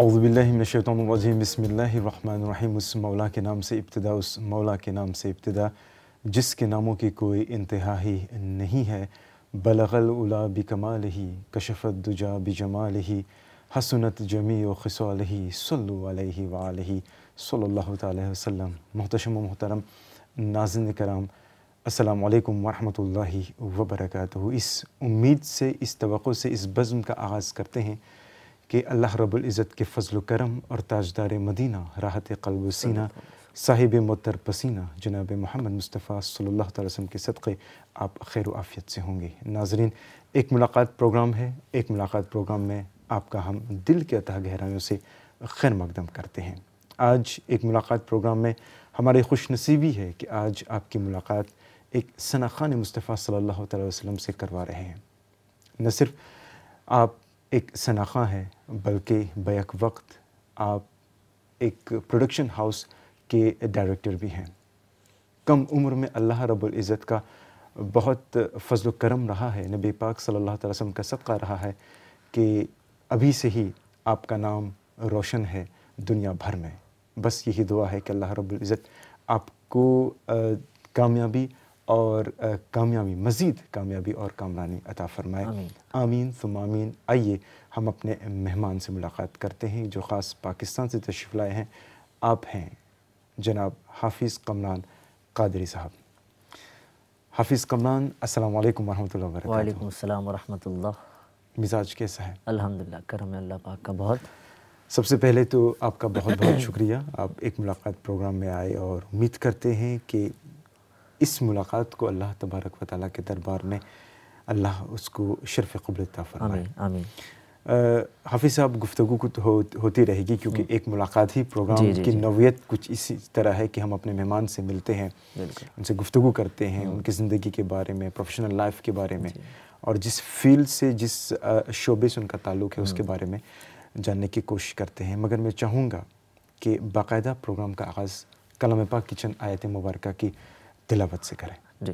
अज़बिल्लिनशैतरजीम बसमीम उस मौला के नाम से इब्तदा उस मौला के नाम से इब्तदा जिसके नामों की कोई इंतहा ही नहीं है बलगल उला कमाल ही कशफत दुजा जमाल ही हसनत जमी व खसाल ही सल्लु वाल वालही सल्लल्लाहु अलैहि मोहतशम मोहतरम नाजन कराम असलकम वालेकुम वरहमतुल्लाहि इस उम्मीद से इस तो से इस बज़म का आगाज़ करते हैं कि अल्लाह रब्बुल इज़्ज़त के फजल करम और ताजदार मदीना राहत कल्ब सीना साहिब मोतर पसीना जनाब मोहम्मद मुस्तफ़ा सल्लल्लाहु अलैहि वसल्लम के सदक़े आप खैर आफियत से होंगे नाजरीन एक मुलाकात प्रोग्राम है एक मुलाकात प्रोग्राम में आपका हम दिल के अतः गहराइयों से खैर मकदम करते हैं आज एक मुलाकात प्रोग्राम में हमारी खुश नसीबी है कि आज आपकी मुलाकात एक सना खान मुस्तफ़ा सल्लल्लाहु अलैहि वसल्लम से करवा रहे हैं न सिर्फ आप एक सनाखा है बल्कि बैक वक्त आप एक प्रोडक्शन हाउस के डायरेक्टर भी हैं कम उम्र में अल्लाह रब्बुल इज़्ज़त का बहुत फजल करम रहा है नबी पाक सल्लल्लाहु अलैहि वसल्लम का सदका रहा है कि अभी से ही आपका नाम रोशन है दुनिया भर में बस यही दुआ है कि अल्लाह रब्बुल इज़्ज़त आपको कामयाबी और कामयाबी मज़ीद कामयाबी और कामरानी अता फ़रमाए आमीन तुम आमीन आइए हम अपने मेहमान से मुलाकात करते हैं जो ख़ास पाकिस्तान से तशरीफ़ लाए हैं आप हैं जनाब हाफिज़ कमरान कादरी साहब हाफिज़ कमरान अस्सलाम वरम मिजाज कैसा है अल्हम्दुलिल्लाह करम अल्लाह पाक का बहुत सबसे पहले तो आपका बहुत बहुत शुक्रिया आप एक मुलाकात प्रोग्राम में आए और उम्मीद करते हैं कि इस मुलाकात को अल्लाह तबारक व के दरबार में अल्लाह उसको शरफ़ कबलता फरमाए आमीन हाफिज़ साहब गुफ्तु तो हो, होती रहेगी क्योंकि हम्म। एक मुलाकात ही प्रोग्राम जी, जी, की नवीयत कुछ इसी तरह है कि हम अपने मेहमान से मिलते हैं उनसे गुफ्तु करते हैं हम्म। उनकी ज़िंदगी के बारे में प्रोफेशनल लाइफ के बारे में और जिस फील्ड से जिस शोबे से उनका ताल्लुक़ है उसके हम्म। बारे में जानने की कोशिश करते हैं मगर मैं चाहूँगा कि बाकायदा प्रोग्राम का आगाज़ कलम पाक की चंद आयत मुबारक की تلاوت سے کریں جی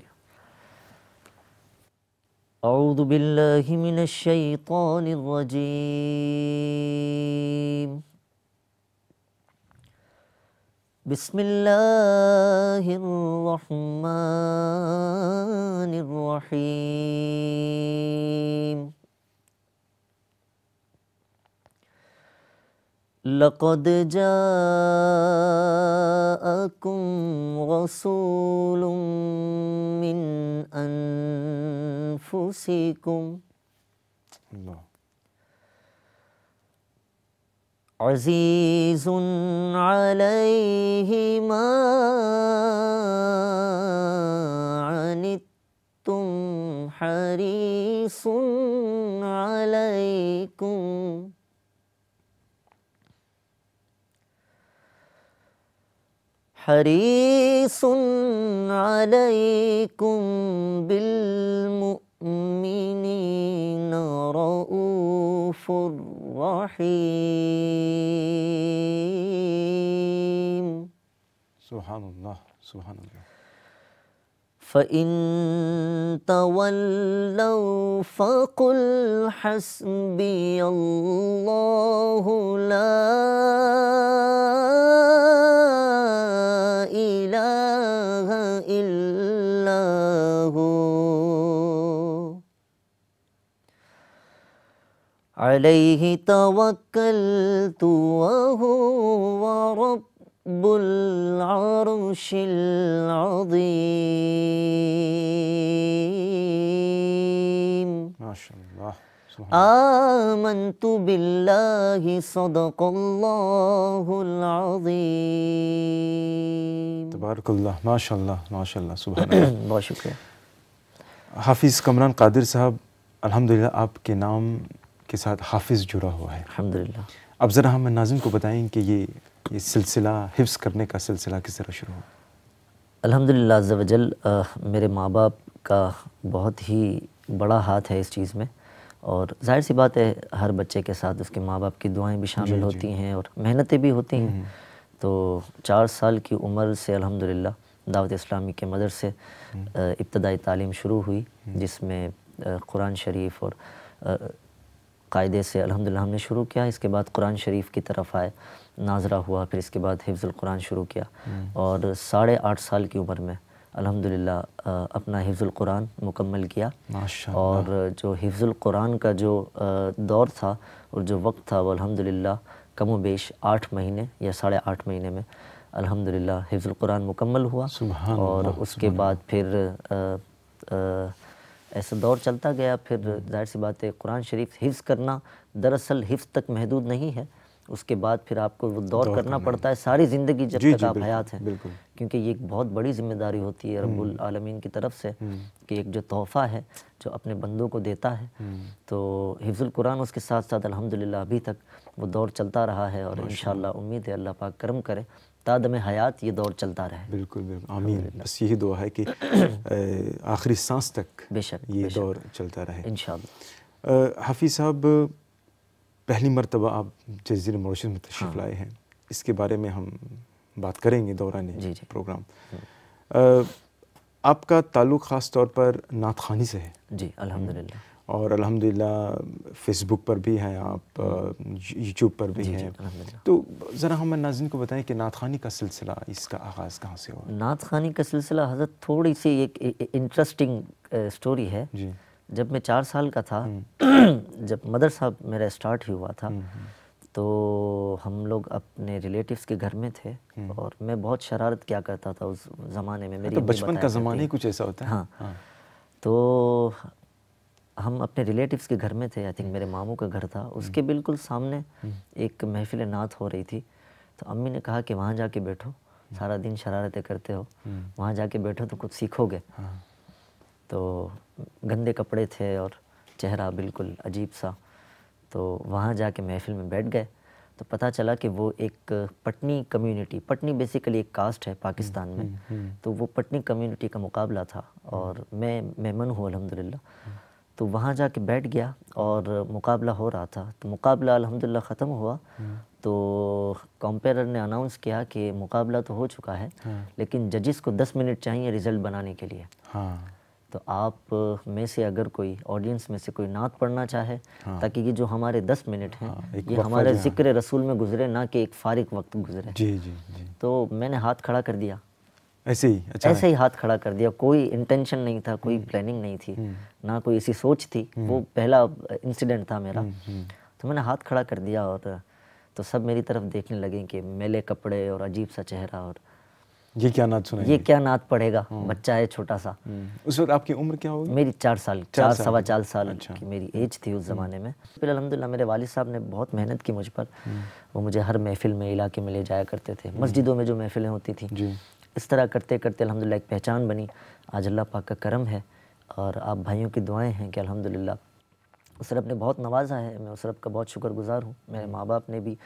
أعوذ باللہ من الشیطان الرجیم بسم الله الرحمن الرحيم لقد جاءكم رسول من أنفسكم الله عزيز عليه ما عنتم حريص عليكم حريص عليكم بالمؤمنين رؤوف رحيم سبحان الله سبحان الله فإن تولوا فقل حسبي الله لا عليه توكلت وهو رب العرش العظيم ما شاء الله آمنت بالله صدق الله العظيم تبارك الله ما شاء الله ما شاء الله سبحان الله حفيظ كمران قادر कमरान الحمد لله آپ کے نام के साथ हाफिज़ जुड़ा हुआ है अलहमदिल्ला अब ज़रा हम नाजिम को बताएं कि ये ये सिलसिला हिफ्स करने का सिलसिला किस तरह शुरू हुआ अलहमदिल्ला जवजल मेरे माँ बाप का बहुत ही बड़ा हाथ है इस चीज़ में और जाहिर सी बात है हर बच्चे के साथ उसके माँ बाप की दुआएं भी शामिल होती हैं और मेहनतें भी होती हैं हम्म। तो चार साल की उम्र से अल्हम्दुलिल्लाह दावत इस्लामी के मदर से हम्म। इब्तदाई तालीम शुरू हुई हम्म। जिसमें कुरान शरीफ और कायदे से अलहमदिल्ला हमने शुरू किया इसके बाद कुरान शरीफ की तरफ आए नाजरा हुआ फिर इसके बाद हिफ्ज़ुल कुरान शुरू किया हम्म। और साढ़े आठ साल की उम्र में अलहमदिल्ला अपना हिफ़ुल कुरान मुकम्मल किया और जो हिफ्ज़ुल कुरान का जो दौर था और जो वक्त था वो अलहमदिल्ला कम बेश आठ महीने या साढ़े आठ महीने में अलहमदिल्ला हिफ्ज़ुल कुरान मुकम्मल हुआ और उसके बाद फिर आ, आ, ऐसा दौर चलता गया फिर हम्म। जाहिर सी बात है कुरान शरीफ हिफ्स करना दरअसल हिफ्स तक महदूद नहीं है उसके बाद फिर आपको वो दौर, दौर करना पड़ता है सारी ज़िंदगी जब तक आप हयात हैं क्योंकि ये एक बहुत बड़ी जिम्मेदारी होती है रब्बुल हम्म। आलमीन की तरफ से हम्म। कि एक जो तोहफ़ा है जो अपने बंदों को देता है तो हिफ्ज़ुल कुरान उसके साथ साथ अल्हम्दुलिल्लाह अभी तक वो दौर चलता रहा है और इन उम्मीद है अल्लाह पाक करम करे तादम हयात ये दौर चलता रहे बिल्कुल बिल्कुल आमीन बस यही दुआ है कि आखिरी सांस तक बेशक ये बेशक, दौर चलता रहे इन हफ़ी साहब पहली मरतबा आप जजीर मौरश में तशरीफ हाँ। लाए हैं इसके बारे में हम बात करेंगे दौरान प्रोग्राम हाँ। आपका ताल्लुक़ ख़ास तौर पर नात खानी से है जी अलहमदिल्ला और अल्हम्दुलिल्लाह फेसबुक पर भी हैं आप यूट्यूब पर भी हैं तो ज़रा हमें नाजिन को बताएं कि नात खानी का सिलसिला इसका आगाज़ कहाँ से हुआ नात खानी का सिलसिला हजरत थोड़ी सी एक इंटरेस्टिंग स्टोरी है जब मैं चार साल का था हम्म। जब मदर साहब मेरा स्टार्ट ही हुआ था हम्म, हम्म। तो हम लोग अपने रिलेटिव्स के घर में थे और मैं बहुत शरारत क्या करता था उस ज़माने में हाँ, मेरी तो बचपन का ज़माना ही कुछ ऐसा होता है हाँ, हाँ। तो हम अपने रिलेटिव्स के घर में थे आई थिंक मेरे मामू का घर था उसके हम्म। बिल्कुल सामने हम्म। एक महफिल नात हो रही थी तो अम्मी ने कहा कि वहाँ जाके बैठो हम्म। सारा दिन शरारतें करते हो वहाँ जाके बैठो तो कुछ सीखोगे हाँ। तो गंदे कपड़े थे और चेहरा बिल्कुल अजीब सा तो वहाँ जाके महफिल में बैठ गए तो पता चला कि वो एक पटनी कम्युनिटी पटनी बेसिकली एक कास्ट है पाकिस्तान में तो वो पटनी कम्युनिटी का मुकाबला था और मैं मेहमान हूँ अलहमदिल्ला तो वहाँ जाके बैठ गया और मुकाबला हो रहा था तो मुकाबला अलहमदिल्ला ख़त्म हुआ हाँ। तो कंपेयर ने अनाउंस किया कि मुकाबला तो हो चुका है हाँ। लेकिन जजिस को दस मिनट चाहिए रिज़ल्ट बनाने के लिए हाँ। तो आप में से अगर कोई ऑडियंस में से कोई नात पढ़ना चाहे हाँ। ताकि ये जो हमारे दस मिनट हैं हाँ, ये हमारे ज़िक्र रसूल में गुजरे ना कि एक फारिक वक्त गुजरे जी जी जी तो मैंने हाथ खड़ा कर दिया ऐसे ही अच्छा ऐसे ही हाथ खड़ा कर दिया कोई इंटेंशन नहीं था कोई प्लानिंग हम्म। नहीं थी हम्म। ना कोई ऐसी सोच थी वो हम्म। पहला इंसिडेंट था मेरा तो मैंने हाथ खड़ा कर दिया और तो सब मेरी तरफ देखने लगे कि मेले कपड़े और अजीब सा चेहरा और ये क्या नाथ सुना ये क्या नाथ पढ़ेगा बच्चा है छोटा सा उस वक्त आपकी उम्र क्या होगी मेरी चार साल चार, चार सवा चार साल अच्छा। की मेरी एज थी उस ज़माने में फिर अलहमदिल्ला मेरे वालिद साहब ने बहुत मेहनत की मुझ पर वो मुझे हर महफिल में इलाके में ले जाया करते थे मस्जिदों में जो महफिलें होती थी इस तरह करते करते अलहमदिल्ला एक पहचान बनी आज अल्लाह पाक का करम है और आप भाइयों की दुआएं हैं कि उस रब ने बहुत नवाजा है मैं उस रब का बहुत शुक्रगुजार हूँ मेरे माँ बाप ने भी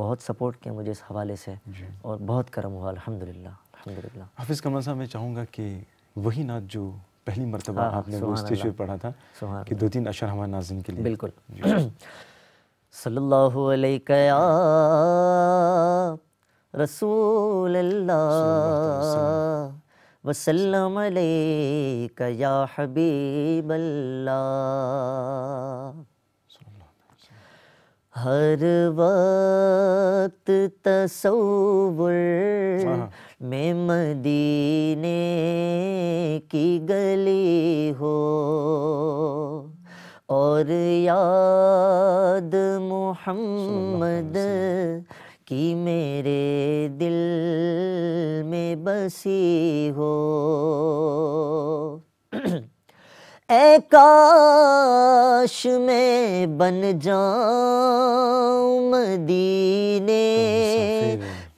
बहुत सपोर्ट किया मुझे इस हवाले से और बहुत करम हुआ अलहमदिल्ला अलहमदिल्ला हाफिज़ कमल साहब मैं चाहूँगा कि वही नात जो पहली मरतबा हाँ, आपने पढ़ा था कि दो तीन अशर हमारे नाजिम के लिए बिल्कुल सल्लल्लाहु अलैहि रसूल वसल्लम या हबीब हर वक्त तस्वुर में मदीने की गली हो और याद मोहम्मद कि मेरे दिल में बसी हो ए काश में बन जाऊं मदीने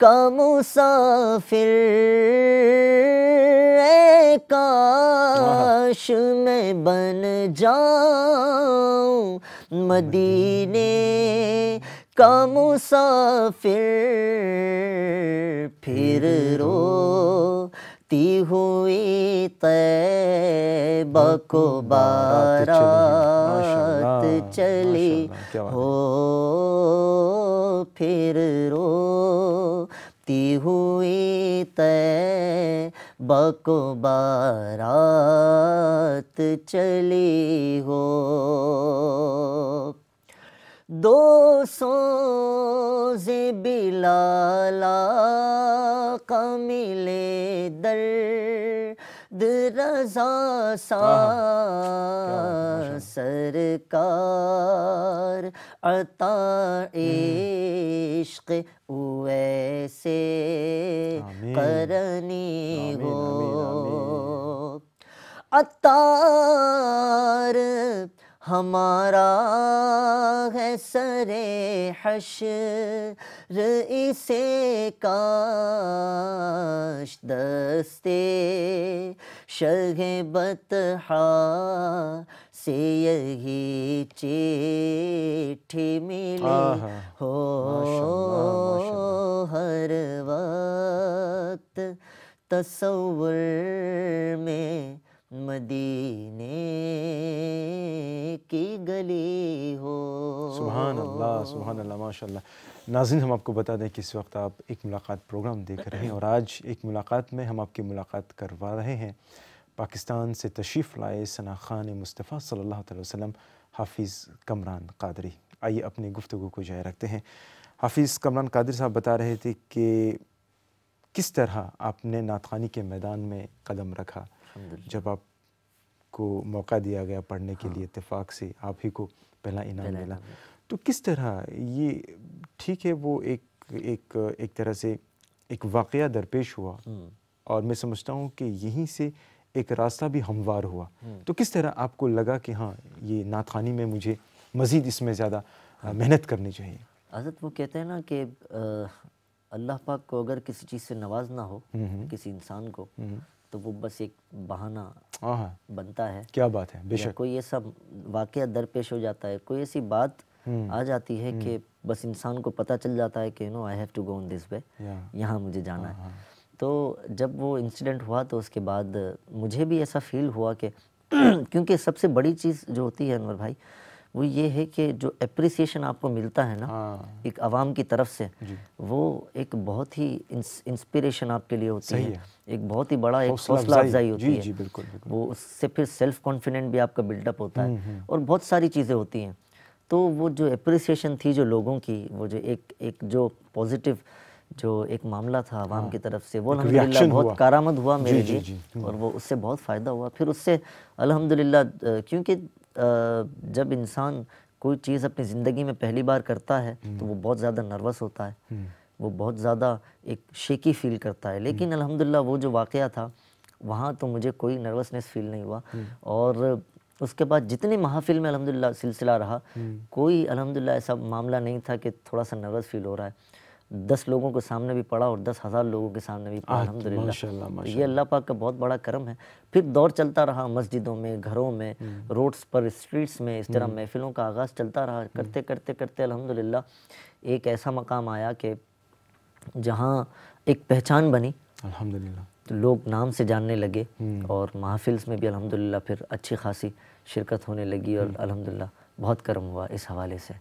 का मुसाफिर ए काश में बन जाऊं मदीने कम मुसाफिर फिर ती हुई ते को बारात चली हो फिर ती हुई तैबा बारात चली हो दो सोजे बिला कमिले दर दरजा सा सरकार अता इश्क वैसे करनी हो अतार हमारा है सरे हशर इसे काश दस्ते शगे बतहा से यही चेठी मिली हो हर वक्त तस्वर में मदीने की गली हो सुबहान अल्लाह अल्लाह माशा नाजिन हम आपको बता दें कि इस वक्त आप एक मुलाकात प्रोग्राम देख रहे हैं और आज एक मुलाकात में हम आपकी मुलाकात करवा रहे हैं पाकिस्तान से तशरीफ़ लाए सना खान मुस्तफ़ा सल्लल्लाहु अलैहि वसल्लम हाफिज़ कमरान कादरी आइए अपनी गुफ्तु को जारी रखते हैं हाफिज़ कमरान कादरी साहब बता रहे थे कि किस तरह आपने नातखानी के मैदान में कदम रखा जब आपको मौका दिया गया पढ़ने के हाँ। लिए इतफाक़ से आप ही को पहला इनाम मिला तो किस तरह ये ठीक है वो एक एक एक तरह से एक वाक़ दरपेश हुआ हम्म। और मैं समझता हूँ कि यहीं से एक रास्ता भी हमवार हुआ हम्म। तो किस तरह आपको लगा कि हाँ ये नाथानी में मुझे मज़ीद इसमें ज़्यादा हाँ। मेहनत करनी चाहिए हजरत वो कहते हैं ना कि अल्लाह पाक को अगर किसी चीज़ से नवाजना हो हम्म, किसी इंसान को तो वो बस एक बहाना हाँ, हाँ। बनता है क्या बात है बेशक कोई ऐसा वाक्य दरपेश हो जाता है कोई ऐसी बात हम्म। आ जाती है कि हम्म। बस इंसान को पता चल जाता है कि no I have to go on this way यहाँ मुझे जाना है हाँ, तो जब वो इंसिडेंट हुआ तो उसके बाद मुझे भी ऐसा फील हुआ कि क्योंकि सबसे बड़ी चीज़ जो होती है अनवर भाई वो ये है कि जो अप्रिसिएशन आपको मिलता है ना हाँ। एक आवाम की तरफ से वो एक बहुत ही इंस्पिरेशन आपके लिए होती है।, है एक बहुत ही बड़ा एक हौसला अफजाई होती जी, है जी, बिल्कुल, बिल्कुल। वो उससे फिर सेल्फ कॉन्फिडेंट भी आपका बिल्डअप होता है हम्म, हम्म। और बहुत सारी चीज़ें होती हैं तो वो जो अप्रिसिएशन थी जो लोगों की वो जो एक एक जो पॉजिटिव जो एक मामला था आवाम हाँ। की तरफ से वो अलहमदिल्ला बहुत कारामद हुआ मेरे लिए और वो उससे बहुत फ़ायदा हुआ फिर उससे अलहमदिल्ला क्योंकि जब इंसान कोई चीज़ अपनी ज़िंदगी में पहली बार करता है हम्म। तो वो बहुत ज़्यादा नर्वस होता है हम्म। वो बहुत ज़्यादा एक शेकी फील करता है लेकिन हम्म। अलहमदिल्ला वो जो वाक़ था वहाँ तो मुझे कोई नर्वसनेस फील नहीं हुआ और उसके बाद जितने महाफिल में अलहमदिल्ला सिलसिला रहा कोई अलहमदिल्ला ऐसा मामला नहीं था कि थोड़ा सा नर्वस फील हो रहा है दस लोगों के सामने भी पढ़ा और दस हज़ार लोगों के सामने भी पढ़ा अलहमदिल्ला तो ये अल्लाह पाक का बहुत बड़ा करम है फिर दौर चलता रहा मस्जिदों में घरों में हम्म। रोड्स पर स्ट्रीट्स में इस तरह हम्म। महफिलों का आगाज़ चलता रहा करते करते करते अलहमदिल्ला एक ऐसा मकाम आया कि जहाँ एक पहचान बनी अलहमदिल्ला तो लोग नाम से जानने लगे हम्म। और महफिल्स में भी अलहमदिल्ला फिर अच्छी खासी शिरकत होने लगी और अलहमदिल्ला बहुत कर्म हुआ इस हवाले से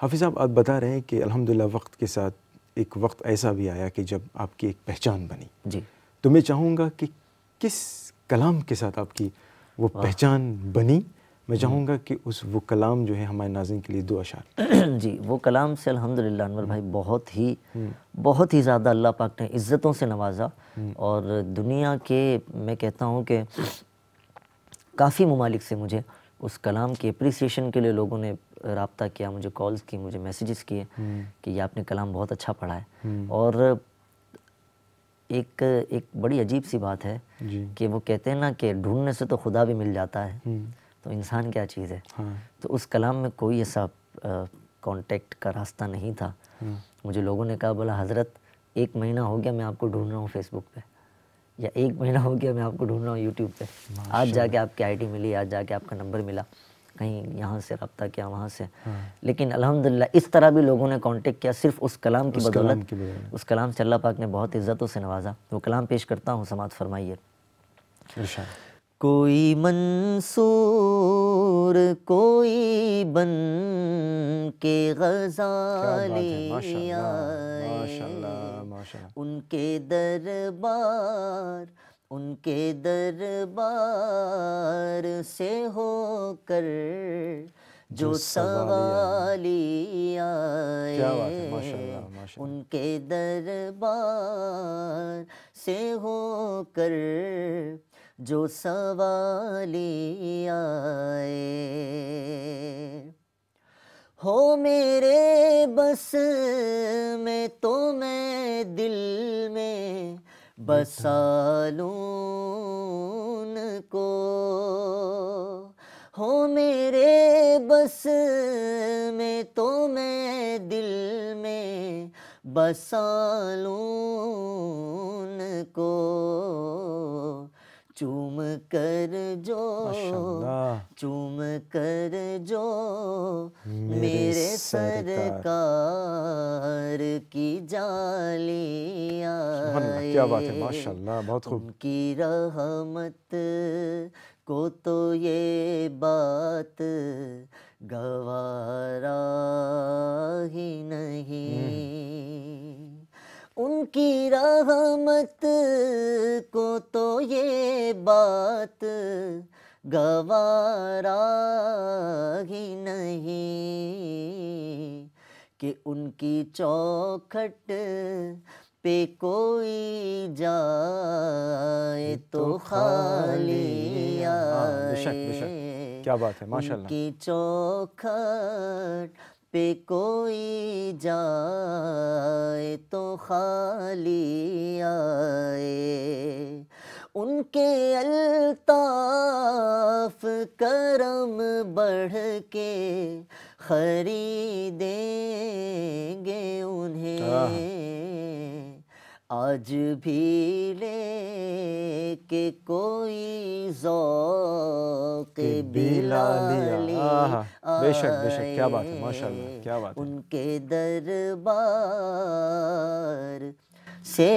हाफिज़ साहब आप बता रहे हैं कि अलहमदिल्ला वक्त के साथ एक वक्त ऐसा भी आया कि जब आपकी एक पहचान बनी जी तो मैं चाहूँगा कि किस कलाम के साथ आपकी वो पहचान बनी मैं हम्म। चाहूँगा कि उस वो कलाम जो है हमारे नाजिन के लिए दो अशार जी वो कलाम से अल्हम्दुलिल्लाह अनवर हम्म। भाई बहुत ही हम्म। बहुत ही ज़्यादा अल्लाह पाक ने इज़्ज़तों से नवाजा और दुनिया के मैं कहता हूँ कि काफ़ी ममालिक से मुझे उस कलाम की अप्रिसिएशन के लिए लोगों ने रबता किया मुझे कॉल्स की मुझे मैसेजेस किए हम्म। कि ये आपने कलाम बहुत अच्छा पढ़ा है हम्म। और एक एक बड़ी अजीब सी बात है कि वो कहते हैं ना कि ढूंढने से तो खुदा भी मिल जाता है हम्म। तो इंसान क्या चीज़ है हाँ। तो उस कलाम में कोई ऐसा कांटेक्ट का रास्ता नहीं था हाँ। मुझे लोगों ने कहा बोला हज़रत एक महीना हो गया मैं आपको ढूंढ रहा हूँ फेसबुक पे या एक महीना हो गया मैं आपको ढूंढ रहा हूँ यूट्यूब पे आज जाके आपकी आईडी मिली आज जाके आपका नंबर मिला कहीं यहाँ से रबता किया वहाँ से हाँ। लेकिन अलहमदिल्ला इस तरह भी लोगों ने कांटेक्ट किया सिर्फ उस कलाम की बदौलत उस कलाम से अल्लाह पाक ने बहुत इज्जतों से नवाजा वो कलाम पेश करता हूँ समाज फरमाइए कोई मंसूर कोई बन के गजालिया उनके दरबार उनके दरबार से होकर जो सवाली आए उनके दरबार से होकर जो सवाली आए हो मेरे बस में तो मैं दिल में बसालून को हो मेरे बस में तो मैं दिल में बसालून को चूम कर जो चूम कर जो मेरे सरकार की जालिया माशा बहुत उनकी रहमत को तो ये बात गवारा ही नहीं हम्म। उनकी रहमत को तो ये बात गवारा ही नहीं कि उनकी चौखट पे कोई जाए तो, तो खाली हाँ, आए क्या बात है माशाल्लाह उनकी चौखट पे कोई जाए तो खाली आए उनके अलताफ करम बढ़ के खरीदेंगे उन्हें आज भी ले के कोई के बिलाली बेशक बेशक क्या बात है माशाल्लाह क्या बात है उनके दरबार से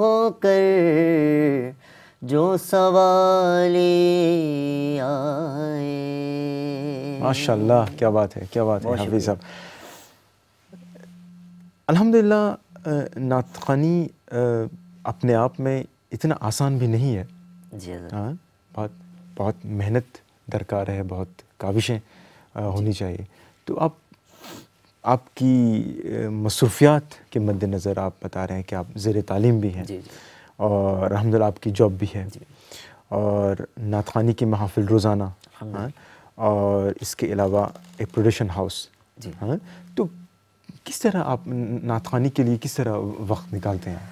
होकर जो सवाले आए माशाल्लाह क्या बात है क्या बात है हाफिज साहब अल्हम्दुलिल्लाह नातखानी अपने आप में इतना आसान भी नहीं है जी हाँ बहुत बहुत मेहनत दरकार है बहुत काविशें होनी चाहिए तो आप आपकी मसरूफियात के मद्देनज़र आप बता रहे हैं कि आप ज़ेर तालीम भी हैं और अलहमदिल्ला आपकी जॉब भी है और नाथानी की महाफिल रोज़ाना हाँ और इसके अलावा एक प्रोडक्शन हाउस हाँ तो किस तरह आप नाथानी के लिए किस तरह वक्त निकालते हैं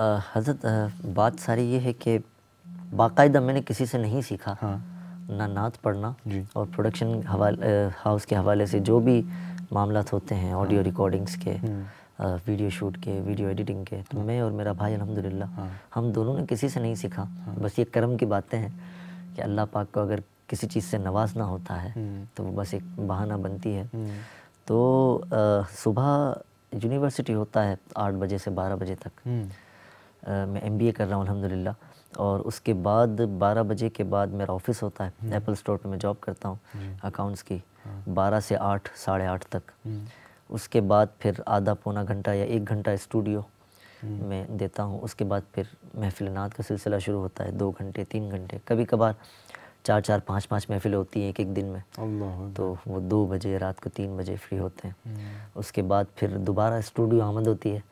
हजरत बात सारी ये है कि बाकायदा मैंने किसी से नहीं सीखा हाँ। ना नात पढ़ना और प्रोडक्शन हवाले हाउस के हवाले से जो भी मामला होते हैं ऑडियो हाँ। रिकॉर्डिंग्स के वीडियो हम्म। शूट के वीडियो एडिटिंग के तो हाँ। मैं और मेरा भाई अलहमदिल्ला हाँ। हम दोनों ने किसी से नहीं सीखा हाँ। बस ये कर्म की बातें हैं कि अल्लाह पाक को अगर किसी चीज़ से नवाजना होता है हम्म। तो वो बस एक बहाना बनती है हम्म। तो सुबह यूनिवर्सिटी होता है आठ बजे से बारह बजे तक मैं एम कर रहा हूँ अलहमदिल्ला और उसके बाद 12 बजे के बाद मेरा ऑफिस होता है एप्पल हम्म। स्टोर पे मैं जॉब करता हूँ अकाउंट्स की 12 हाँ। से 8 साढ़े आठ तक हम्म। उसके बाद फिर आधा पौना घंटा या एक घंटा स्टूडियो हम्म। में देता हूँ उसके बाद फिर महफिल नात का सिलसिला शुरू होता है दो घंटे तीन घंटे कभी कभार चार चार पाँच पाँच महफिलें होती हैं एक एक दिन में तो वो दो बजे रात को तीन बजे फ्री होते हैं उसके बाद फिर दोबारा स्टूडियो आमद होती है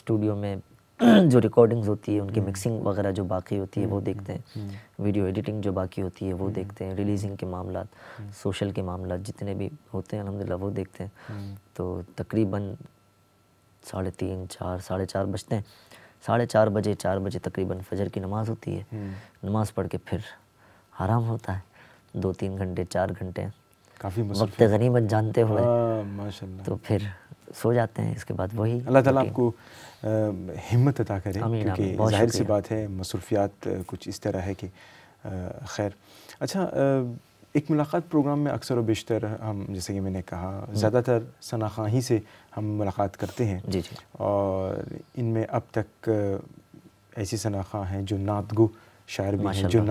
स्टूडियो में जो रिकॉर्डिंग्स होती है उनकी मिक्सिंग हम्म। वगैरह जो बाकी होती है वो हम्म, देखते हैं वीडियो हम्म, एडिटिंग जो बाकी होती है वो देखते हैं रिलीजिंग के मामला सोशल के मामला जितने भी होते हैं अलहमदिल्ला वो देखते हैं तो तकरीबन साढ़े तीन चार साढ़े चार बजते हैं साढ़े चार बजे चार बजे तकरीबन फजर की नमाज़ होती है नमाज़ पढ़ के फिर आराम होता है दो तीन घंटे चार घंटे काफ़ी वक्त गनीमत जानते हुए हाँ, तो फिर सो जाते हैं इसके बाद वही अल्लाह ताला आपको हिम्मत अदा करें क्योंकि जाहिर सी बात है मसरूफियात कुछ इस तरह है कि खैर अच्छा एक मुलाकात प्रोग्राम में अक्सर और बेशतर हम जैसे कि मैंने कहा हम्म। ज़्यादातर शनाखा ही से हम मुलाकात करते हैं जी जी और इनमें अब तक ऐसी शनाखा हैं जो नातगो शायर भी हैं जो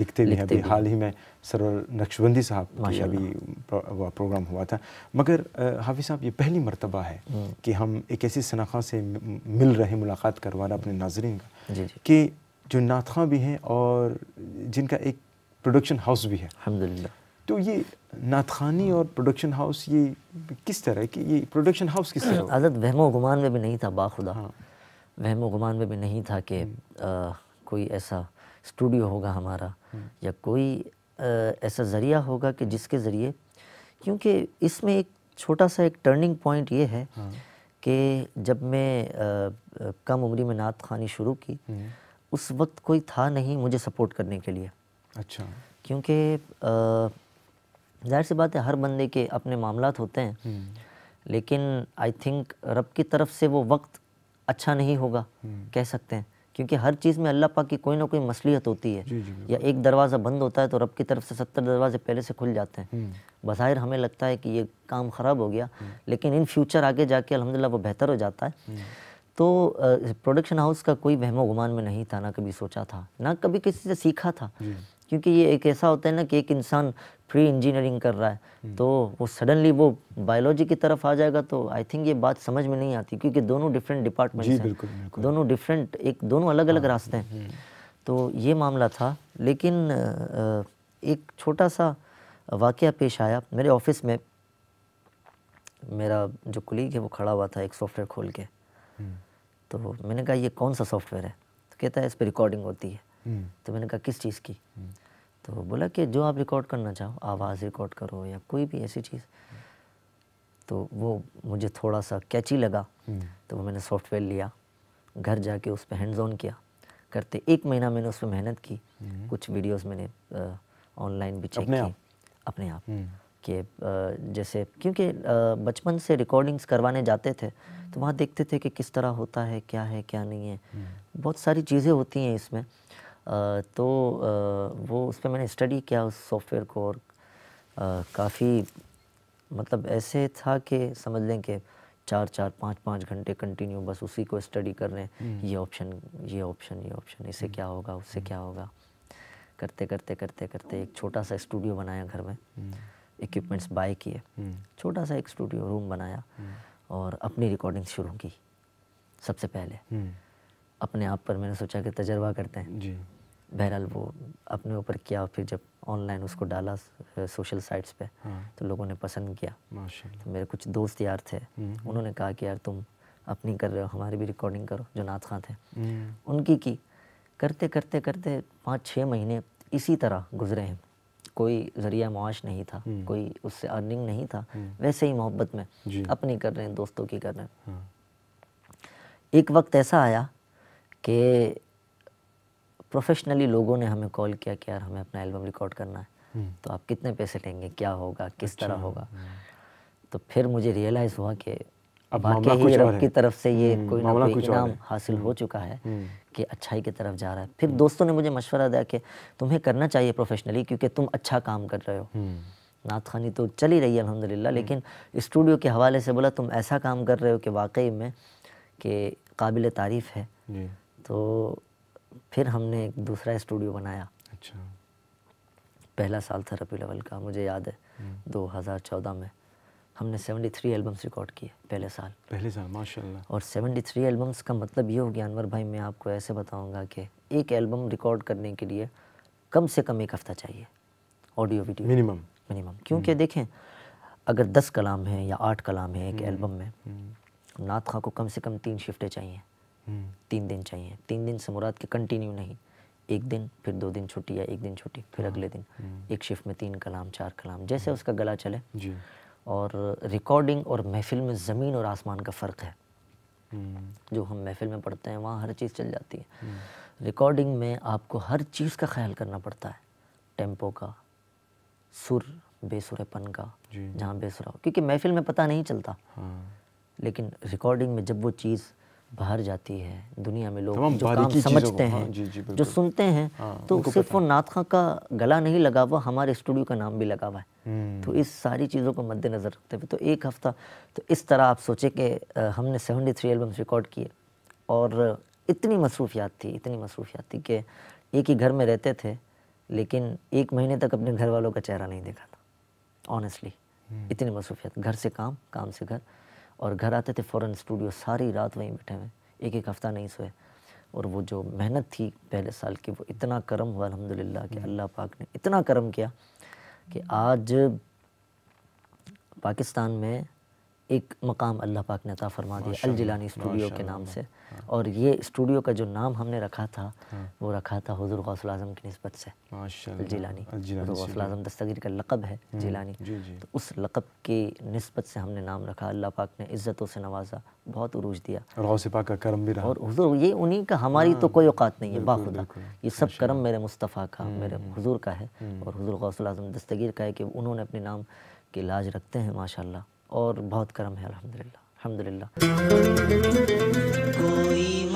लिखते भी हैं अभी हाल ही में सर नक्शबंदी साहब की अभी प्रोग्राम हुआ था मगर हाफिज़ साहब ये पहली मरतबा है हम्म। कि हम एक ऐसी शनाखा से मिल रहे मुलाकात करवाना अपने नाजरन का कि जो नातखा भी हैं और जिनका एक प्रोडक्शन हाउस भी है अलहमदिल्ला तो ये नातखानी और प्रोडक्शन हाउस ये किस तरह की ये प्रोडक्शन हाउस किस तरह आदत वहमो गुमान में भी नहीं था बाखुदा हाँ। गुमान में भी नहीं था कि हम्म। कोई ऐसा स्टूडियो होगा हमारा हम्म। या कोई ऐसा ज़रिया होगा कि जिसके ज़रिए क्योंकि इसमें एक छोटा सा एक टर्निंग पॉइंट ये है हाँ। कि जब मैं कम उम्री में नात खानी शुरू की हम्म। उस वक्त कोई था नहीं मुझे सपोर्ट करने के लिए अच्छा क्योंकि जाहिर सी बात है हर बंदे के अपने मामला होते हैं हम्म। लेकिन आई थिंक रब की तरफ से वो वक्त अच्छा नहीं होगा कह सकते हैं क्योंकि हर चीज़ में अल्लाह पाक की कोई ना कोई मसलियत होती है जी, जी, या एक दरवाज़ा बंद होता है तो रब की तरफ से सत्तर दरवाजे पहले से खुल जाते हैं हम्म। बाहिर हमें लगता है कि ये काम ख़राब हो गया हम्म। लेकिन इन फ्यूचर आगे जाके अलहमदिल्ला वो बेहतर हो जाता है हम्म। तो प्रोडक्शन हाउस का कोई वहमो गुमान में नहीं था ना कभी सोचा था ना कभी किसी से सीखा था क्योंकि ये एक ऐसा होता है ना कि एक इंसान प्री इंजीनियरिंग कर रहा है हम्म। तो वो सडनली वो बायोलॉजी की तरफ आ जाएगा तो आई थिंक ये बात समझ में नहीं आती क्योंकि दोनों डिफरेंट डिपार्टमेंट हैं दोनों डिफरेंट एक दोनों अलग अलग हाँ, रास्ते हैं हम्म। तो ये मामला था लेकिन एक छोटा सा वाक़ पेश आया मेरे ऑफिस में मेरा जो कुलीग है वो खड़ा हुआ था एक सॉफ्टवेयर खोल के हम्म। तो मैंने कहा ये कौन सा सॉफ्टवेयर है तो कहता है इस पर रिकॉर्डिंग होती है हम्म। तो मैंने कहा किस चीज़ की हम्म। तो बोला कि जो आप रिकॉर्ड करना चाहो आवाज़ रिकॉर्ड करो या कोई भी ऐसी चीज़ तो वो मुझे थोड़ा सा कैची लगा हम्म। तो वो मैंने सॉफ्टवेयर लिया घर जाके उस पर हैंड्स ऑन किया करते एक महीना मैंने उस पर मेहनत की कुछ वीडियोस मैंने ऑनलाइन भी चेक अपने की आप? अपने आप कि जैसे क्योंकि बचपन से रिकॉर्डिंग्स करवाने जाते थे तो वहाँ देखते थे कि किस तरह होता है क्या है क्या नहीं है बहुत सारी चीज़ें होती हैं इसमें तो वो उस पर मैंने स्टडी किया उस सॉफ्टवेयर को और काफ़ी मतलब ऐसे था कि समझ लें कि चार चार पाँच पाँच घंटे कंटिन्यू बस उसी को स्टडी कर रहे हैं ये ऑप्शन ये ऑप्शन ये ऑप्शन इसे हम्म। क्या होगा उससे क्या हम्म। होगा करते करते करते करते एक छोटा सा स्टूडियो बनाया घर में इक्विपमेंट्स हम्म। बाय किए छोटा सा एक स्टूडियो रूम बनाया और अपनी रिकॉर्डिंग शुरू की सबसे पहले अपने आप पर मैंने सोचा कि तजर्बा करते हैं बहरहाल वो अपने ऊपर किया फिर जब ऑनलाइन उसको डाला सोशल साइट्स पे हाँ। तो लोगों ने पसंद किया तो मेरे कुछ दोस्त यार थे हम्म। उन्होंने कहा कि यार तुम अपनी कर रहे हो हमारी भी रिकॉर्डिंग करो जो नाथ खां थे हम्म। उनकी की करते करते करते पाँच छः महीने इसी तरह गुजरे हैं कोई ज़रिया मुआश नहीं था हम्म। कोई उससे अर्निंग नहीं था वैसे ही मोहब्बत में अपनी कर रहे हैं दोस्तों की कर रहे हैं हाँ। एक वक्त ऐसा आया कि प्रोफेशनली लोगों ने हमें कॉल किया कि यार हमें अपना एल्बम रिकॉर्ड करना है हम्म। तो आप कितने पैसे लेंगे क्या होगा किस अच्छा, तरह होगा हम्म। तो फिर मुझे रियलाइज़ हुआ कि अब रब की तरफ से ये हम्म, कोई ना कोई इनाम हासिल हो चुका है कि अच्छाई की तरफ जा रहा है फिर दोस्तों ने मुझे मशवरा दिया कि तुम्हें करना चाहिए प्रोफेशनली क्योंकि तुम अच्छा काम कर रहे हो नात खानी तो चल ही रही है अलहमदिल्ला लेकिन स्टूडियो के हवाले से बोला तुम ऐसा काम कर रहे हो कि वाकई में कि काबिल तारीफ़ है तो फिर हमने एक दूसरा स्टूडियो बनाया अच्छा पहला साल थेरेपी लेवल का मुझे याद है हम्म। दो हजार चौदह में हमने थ्री एल्बम्स रिकॉर्ड किए पहले साल पहले साल माशाल्लाह और थ्री एल्बम्स का मतलब ये हो गया अनवर भाई मैं आपको ऐसे बताऊंगा कि एक एल्बम रिकॉर्ड करने के लिए कम से कम एक हफ़्ता चाहिए ऑडियो वीडियो मिनिमम मिनिमम क्योंकि हम्म। देखें अगर दस कलाम हैं या आठ कलाम हैं एक हम्म। एल्बम में नात खां को कम से कम तीन शिफ्टें चाहिए तीन दिन चाहिए तीन दिन से मुराद के कंटिन्यू नहीं एक दिन फिर दो दिन छुट्टी या एक दिन छुट्टी फिर हाँ। अगले दिन हम्म। एक शिफ्ट में तीन कलाम चार कलाम जैसे हम्म। उसका गला चले और रिकॉर्डिंग और महफिल में ज़मीन और आसमान का फ़र्क है हम्म। जो हम महफिल में पढ़ते हैं वहाँ हर चीज़ चल जाती है रिकॉर्डिंग में आपको हर चीज़ का ख्याल करना पड़ता है टेम्पो का सुर बेसुरपन का जहाँ बेसुरा हो क्योंकि महफिल में पता नहीं चलता हाँ। लेकिन रिकॉर्डिंग में जब वो चीज़ बाहर जाती है दुनिया में लोग जो काम समझते हाँ, हैं हाँ, जी, जी, जो सुनते हैं हाँ, तो सिर्फ वो नातखा का गला नहीं लगा हुआ हमारे स्टूडियो का नाम भी लगा हुआ है हम्म। तो इस सारी चीज़ों को मद्देनज़र रखते हुए तो एक हफ़्ता तो इस तरह आप सोचे कि हमने सेवेंटी थ्री एल्बम्स रिकॉर्ड किए और इतनी मसरूफियात थी इतनी मसरूफियात थी कि एक ही घर में रहते थे लेकिन एक महीने तक अपने घर वालों का चेहरा नहीं देखा था ऑनेस्टली हम्म। इतनी मसरूफियात घर से काम काम से घर और घर आते थे फ़ौरन स्टूडियो सारी रात वहीं बैठे हुए एक एक हफ़्ता नहीं सोए और वो जो मेहनत थी पहले साल की वो इतना करम हुआ ला कि हम्म। अल्लाह पाक ने इतना करम किया कि आज पाकिस्तान में एक मकाम अल्लाह पाक ने अता फरमा दिया जिलानी स्टूडियो के नाम से और ये स्टूडियो का जो नाम हमने रखा था हाँ। वो रखा था हजूर गौसल आजम की नस्बत से अलजिलानी गौसल आजम दस्तगीर का लकब है हम्म, जिलानी तो उस लकब की नस्बत से हमने नाम रखा अल्लाह पाक ने इज़्ज़तों से नवाजा बहुत उरूज दिया और पाक का करम भी रहा और ये उन्हीं का हमारी तो हाँ, कोई औकात नहीं है बाखुदा ये सब करम मेरे मुस्तफ़ा का हम्म, मेरे हजूर हम्म। का है और हजूर गौसल आजम दस्तगीर का है कि उन्होंने अपने नाम के लाज रखते हैं माशाल्लाह और बहुत करम है अलहमदिल्ला अलहमदिल्ला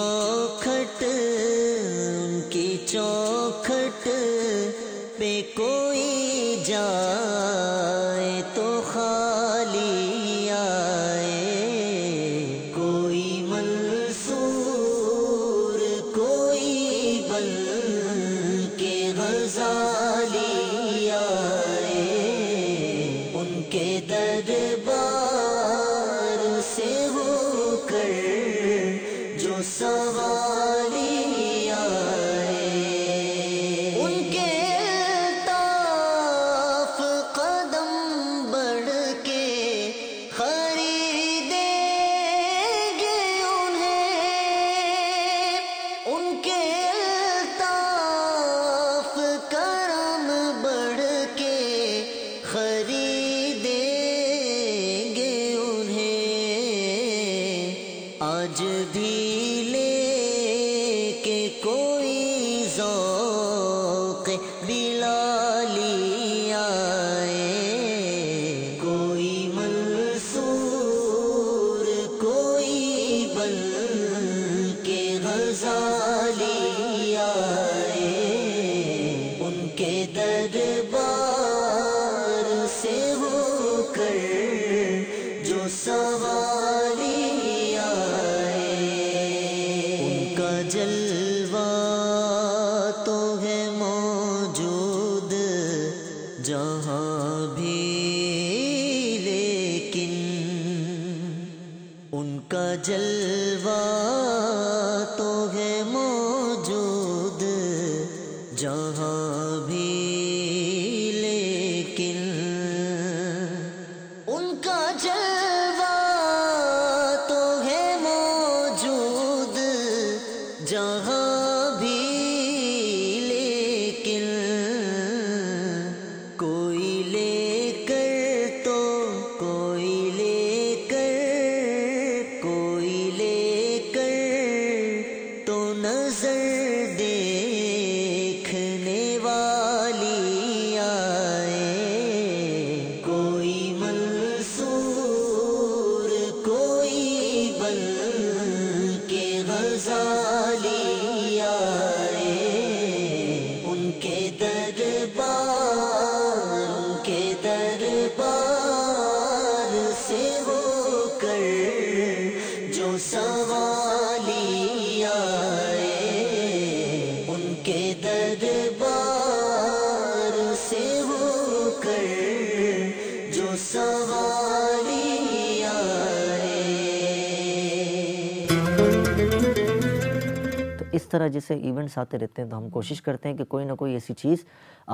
चौखट उनकी चौखट पे कोई जा तरह जैसे इवेंट्स आते रहते हैं तो हम कोशिश करते हैं कि कोई ना कोई ऐसी चीज़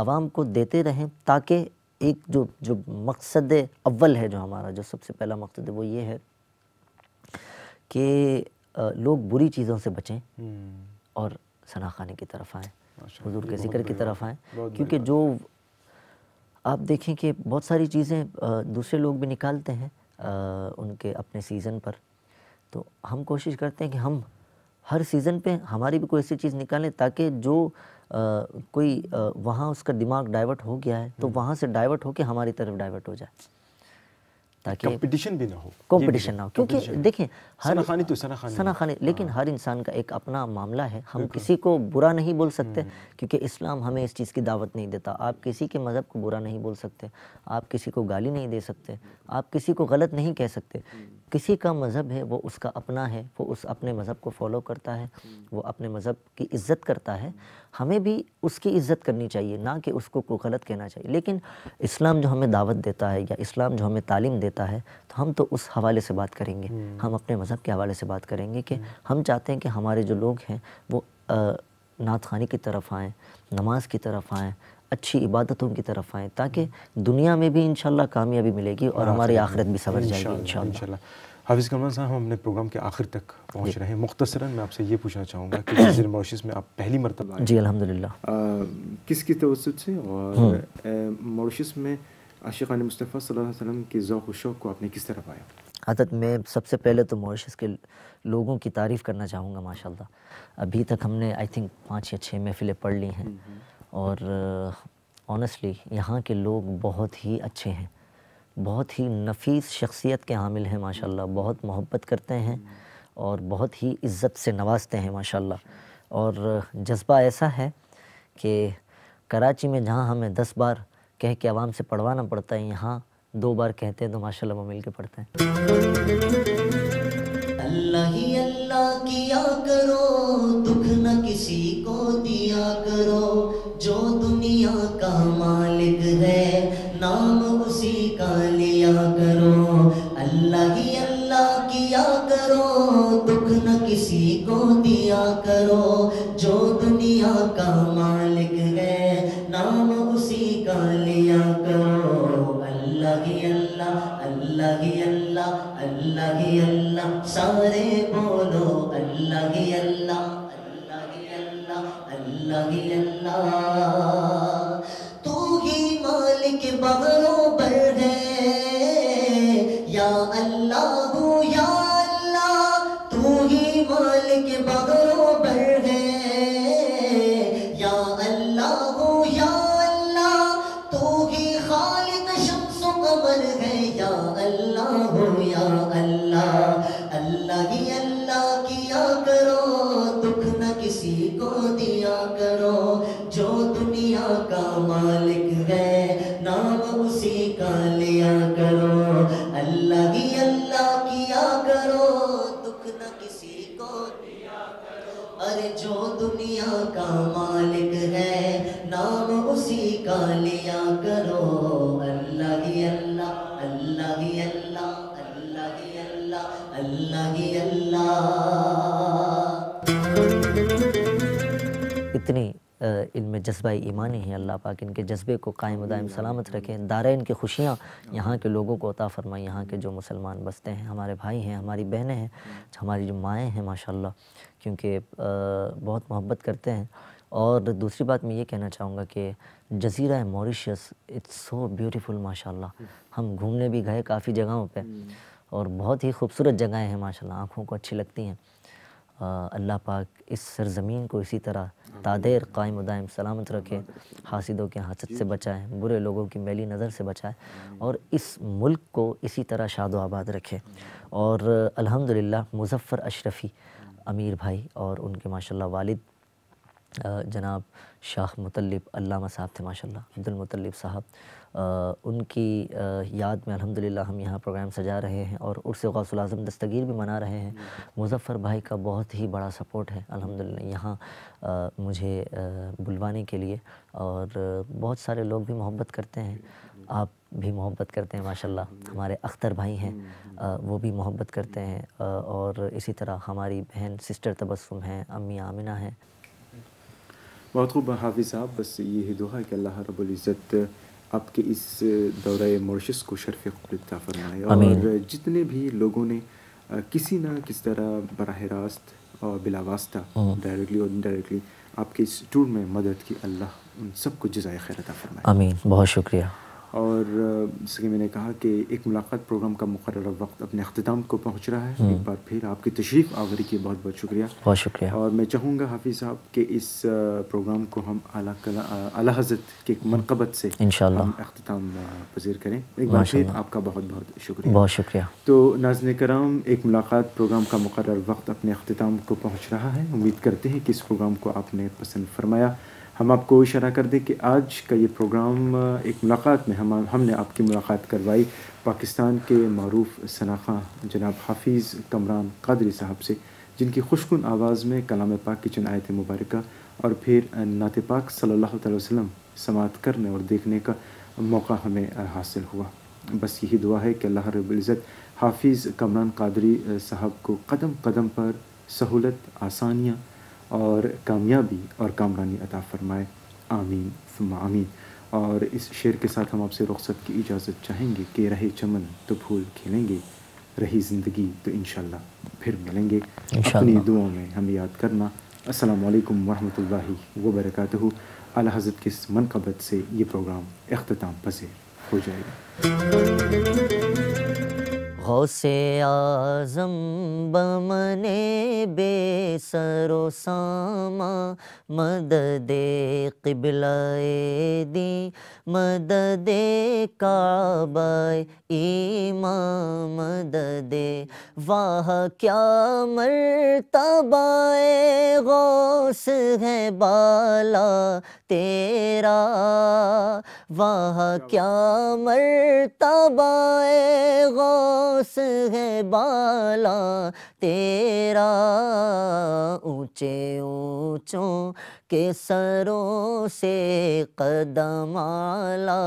आवाम को देते रहें ताकि एक जो जो मकसद अव्वल है जो हमारा जो सबसे पहला मकसद है वो ये है कि लोग बुरी चीज़ों से बचें हम्म। और सना खाने की तरफ आएँ अच्छा, हजूर के तो जिक्र की तरफ आएँ क्योंकि जो आप देखें कि बहुत सारी चीज़ें दूसरे लोग भी निकालते हैं उनके अपने सीज़न पर तो हम कोशिश करते हैं कि हम हर सीज़न पे हमारी भी कोई ऐसी चीज़ निकालें ताकि जो आ, कोई आ, वहाँ उसका दिमाग डाइवर्ट हो गया है तो हम्म। वहाँ से डाइवर्ट होकर हमारी तरफ डाइवर्ट हो जाए ताकि कंपटीशन भी ना हो कंपटीशन ना हो क्योंकि देखें हर खानी तो सना खानी सना खानी हाँ। लेकिन हर इंसान का एक अपना मामला है हम किसी को बुरा नहीं बोल सकते हम्म। क्योंकि इस्लाम हमें इस चीज़ की दावत नहीं देता आप किसी के मज़हब को बुरा नहीं बोल सकते आप किसी को गाली नहीं दे सकते आप किसी को गलत नहीं कह सकते किसी का मज़हब है वो उसका अपना है वो उस अपने मज़हब को फॉलो करता है वो अपने मज़हब की इज़्ज़त करता है हमें भी उसकी इज़्ज़त करनी चाहिए ना कि उसको को गलत कहना चाहिए लेकिन इस्लाम जो हमें दावत देता है या इस्लाम जो हमें तालीम देता है तो हम तो उस हवाले से बात करेंगे हम्म। हम अपने मज़हब के हवाले से बात करेंगे कि हम चाहते हैं कि हमारे जो लोग हैं वो नात खानी की तरफ आएँ नमाज की तरफ आएँ अच्छी इबादतों की तरफ आएँ ताकि दुनिया में भी इन कामयाबी मिलेगी और हमारी आखिरत भी सवर जाएगी इन हाफिज़ कमरान साहब हम अपने प्रोग्राम के आखिर तक पहुंच रहे हैं मुख्तसरा मैं आपसे ये पूछना चाहूँगा कि जजीर मॉरिशस में आप पहली मरतबा जी अलहमदिल्ला किसकी तवस से और हम्म। मॉरिशस में आशिकान मुस्तफ़ा वसल्लम के ओक़ शौक़ को आपने किस तरह पाया हजरत मैं सबसे पहले तो मॉरिशस के लोगों की तारीफ़ करना चाहूँगा माशा अभी तक हमने आई थिंक पाँच या छः महफिलें पढ़ ली हैं हम्म, हम्म। और ऑनेस्टली uh, यहाँ के लोग बहुत ही अच्छे हैं बहुत ही नफीस शख्सियत के हामिल हैं माशाल्लाह बहुत मोहब्बत करते हैं और बहुत ही इज़्ज़त से नवाजते हैं माशाल्लाह और uh, जज्बा ऐसा है कि कराची में जहाँ हमें दस बार कह के आवाम से पढ़वाना पड़ता है यहाँ दो बार कहते हैं तो माशाल्लाह वो मिल के पढ़ते हैं अल्लाह ही अल्लाह किया करो दुख न किसी को दिया करो का मालिक है नाम उसी का लिया करो अल्लाह ही अल्लाह किया करो दुख न किसी को दिया करो जो दुनिया का मालिक है नाम उसी का लिया करो अल्लाह ही अल्लाह अल्लाह ही अल्लाह अल्लाह ही अल्लाह सारे बोलो अल्लाह ही अल्लाह अल्लाह ही अल्लाह अल्लाह ही अल्लाह उसी का लिया करो अल्लाह ही अल्लाह किया करो दुख न किसी को दिया करो अरे जो दुनिया का मालिक है नाम उसी का इनमें जज्बा ईमानी है अल्लाह पाक इनके जज्बे को कायम दायम सलामत रखें दारा इनकी खुशियाँ यहाँ के लोगों को अता फ़रमाएँ यहाँ के जो मुसलमान बसते हैं हमारे भाई हैं हमारी बहनें हैं हमारी जो माएँ हैं माशा क्योंकि बहुत मोहब्बत करते हैं और दूसरी बात मैं ये कहना चाहूँगा कि जजीरा मॉरिशस इट्स सो ब्यूटीफुल माशाल्लाह हम घूमने भी गए काफ़ी जगहों पे और बहुत ही खूबसूरत जगहें हैं माशाल्लाह आँखों को अच्छी लगती हैं अल्लाह पाक इस सरज़मीन को इसी तरह तादेर कायम उदायम सलामत रखे हासिदों के हासद से बचाए बुरे लोगों की मैली नज़र से बचाए और इस मुल्क को इसी तरह शाद आबाद रखे और अल्हम्दुलिल्लाह मुजफ़र अशरफ़ी अमीर भाई और उनके माशाल्लाह वालिद जनाब शाह मुतलब अल्लामा साहब थे माशाल्लाह अब्दुल साहब उनकी याद में अल्हम्दुलिल्लाह हम यहाँ प्रोग्राम सजा रहे हैं और उर्स गौसलाजम दस्तगीर भी मना रहे हैं मुजफ़्फ़र भाई का बहुत ही बड़ा सपोर्ट है अल्हम्दुलिल्लाह यहाँ मुझे बुलवाने के लिए और बहुत सारे लोग भी मोहब्बत करते हैं आप भी मोहब्बत करते हैं माशाल्लाह हमारे अख्तर भाई हैं वो भी मोहब्बत करते हैं और इसी तरह हमारी बहन सिस्टर तबस्सुम हैं अम्मी आमिना हैं बहुत खूब हाफिज़ साहब बस यही दुआ है कि अल्लाह रब्ज़त आपके इस दौरे मोरशस को शर्फ कबूलता फरमाए और जितने भी लोगों ने किसी ना किसी तरह बरह रास्त और बिला वास्ता डायरेक्टली हाँ। और इनडायरेक्टली आपके इस टूर में मदद की अल्लाह उन सबको जजाय खैरता फरमाए अमीन बहुत शुक्रिया और जैसे कि मैंने कहा कि एक मुलाकात प्रोग्राम का मुकर वक्त अपने अख्ताम को पहुँच रहा है हम्म। एक बार फिर आपकी तशरीफ़ आवरी की बहुत बहुत शुक्रिया बहुत शुक्रिया और मैं चाहूँगा हाफिज़ साहब के इस प्रोग्राम को हम अला हजरत के मनकबत से अख्ताम पजीर करें एक बार फिर आपका बहुत बहुत शुक्रिया बहुत शुक्रिया तो नाजन कराम एक मुलाकात प्रोग्राम का मुकर वक्त अपने अख्ताम को पहुँच रहा है उम्मीद करते हैं कि इस प्रोग्राम को आपने पसंद फरमाया हम आपको इशारा कर दें कि आज का ये प्रोग्राम एक मुलाकात में हम हमने आपकी मुलाकात करवाई पाकिस्तान के मरूफ शनाखा जनाब हाफिज़ कमरान कदरी साहब से जिनकी खुशकुन आवाज़ में कलाम पाक की चनायत मुबारक और फिर नात पाक सल्ला वसम समात करने और देखने का मौका हमें हासिल हुआ बस यही दुआ है कि अल्लाह रबुल्ज़त हाफिज़ कमरान कादरी साहब को कदम कदम पर सहूलत आसानियाँ और कामयाबी और कामरानी अता फ़रमाए आमीन सुम आमीन और इस शेर के साथ हम आपसे रुख्सत की इजाज़त चाहेंगे कि रहे चमन तो फूल खिलेंगे रही ज़िंदगी तो इन फिर मिलेंगे अपनी दुआओं में हम याद करना असल वरहमल वबरक अला हज़रत के मनकबत से ये प्रोग्राम अख्ताम पसे हो जाएगा गौसे आजम बमने बेसरो सामा मददे किबलाए दी मददे काबाए इमाम मददे वाह क्या मरतबाए गौस है बाला तेरा वाह क्या मरतबाए गौस है बाला तेरा ऊँचे ऊँचों के सरों से कदम आला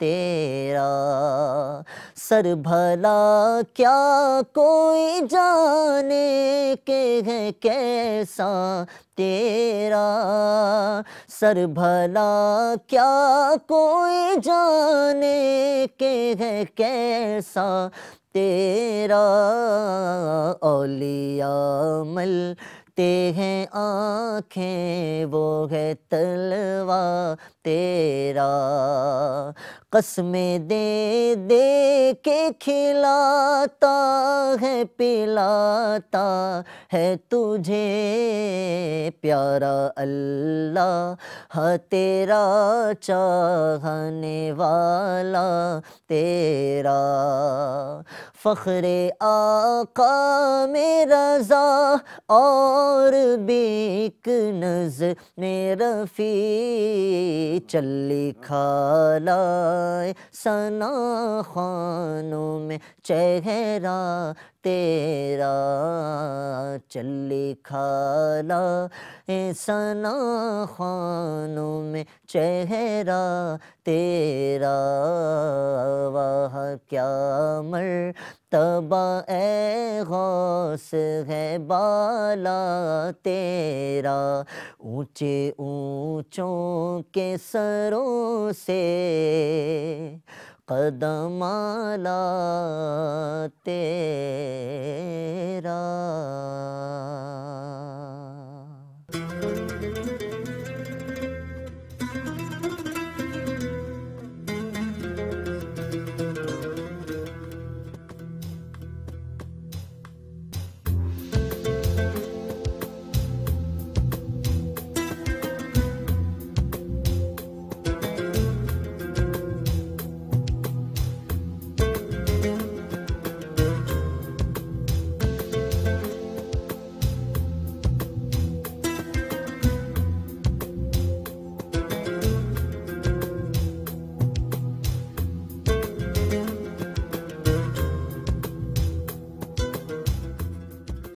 तेरा सर भला क्या कोई जाने के है कैसा तेरा सर भला क्या कोई जाने के है कैसा तेरा औलिया मल हैं आँखें वो है तलवा तेरा कसमें दे दे के खिलाता है पिलाता है तुझे प्यारा अल्लाह हाँ तेरा चाहने वाला तेरा फ़खरे आका मेरा जा और और बेक नज में रफ़ी चल खाला सना खानों में चेहरा तेरा चल खाला लाए सना खानों में चेहरा तेरा वाह क्या मर तबा ए गौस है बाला तेरा ऊंचे ऊंचों के सरों से कदम तेरा